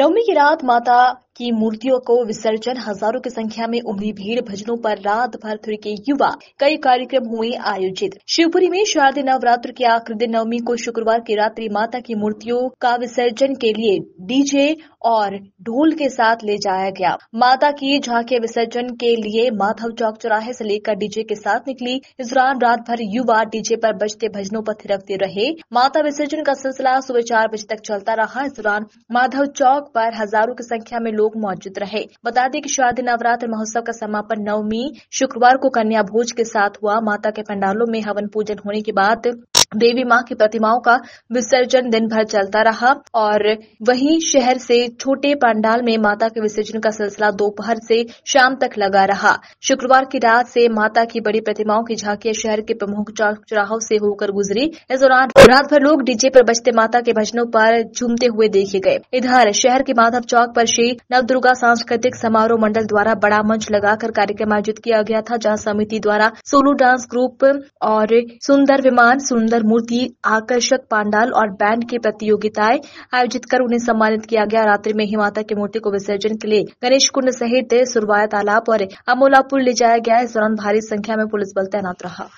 नवमी की रात माता की मूर्तियों को विसर्जन हजारों की संख्या में उमड़ी भीड़ भजनों पर रात भर के युवा कई कार्यक्रम हुए आयोजित शिवपुरी में शारदीय नवरात्र के आखिरी दिन नवमी को शुक्रवार की रात्रि माता की मूर्तियों का विसर्जन के लिए डीजे और ढोल के साथ ले जाया गया माता की झांके विसर्जन के लिए माधव चौक चौराहे से लेकर डीजे के साथ निकली इस दौरान रात भर युवा डीजे पर बजते भजनों पर थिरकते रहे माता विसर्जन का सिलसिला सुबह चार बजे तक चलता रहा इस दौरान माधव चौक पर हजारों की संख्या में लोग लोग मौजूद रहे बता दें कि शारदीय नवरात्र महोत्सव का समापन नवमी शुक्रवार को कन्या भोज के साथ हुआ माता के पंडालों में हवन पूजन होने के बाद देवी माँ की प्रतिमाओं का विसर्जन दिन भर चलता रहा और वहीं शहर से छोटे पंडाल में माता के विसर्जन का सिलसिला दोपहर से शाम तक लगा रहा शुक्रवार की रात से माता की बड़ी प्रतिमाओं की झांकियां शहर के प्रमुख चौराहों से होकर गुजरी इस दौरान रात भर लोग डीजे पर बजते माता के भजनों पर झूमते हुए देखे गए इधर शहर के माधव चौक पर श्री दुर्गा सांस्कृतिक समारोह मंडल द्वारा बड़ा मंच लगाकर कार्यक्रम आयोजित किया गया था जहाँ समिति द्वारा सोलो डांस ग्रुप और सुंदर विमान सुंदर सुंदर मूर्ति आकर्षक पांडाल और बैंड की प्रतियोगिताएं आयोजित कर उन्हें सम्मानित किया गया रात्रि में ही माता की मूर्ति को विसर्जन के लिए गणेश कुंड सहित सुरवाया तालाब और अमोलापुर ले जाया गया इस दौरान भारी संख्या में पुलिस बल तैनात रहा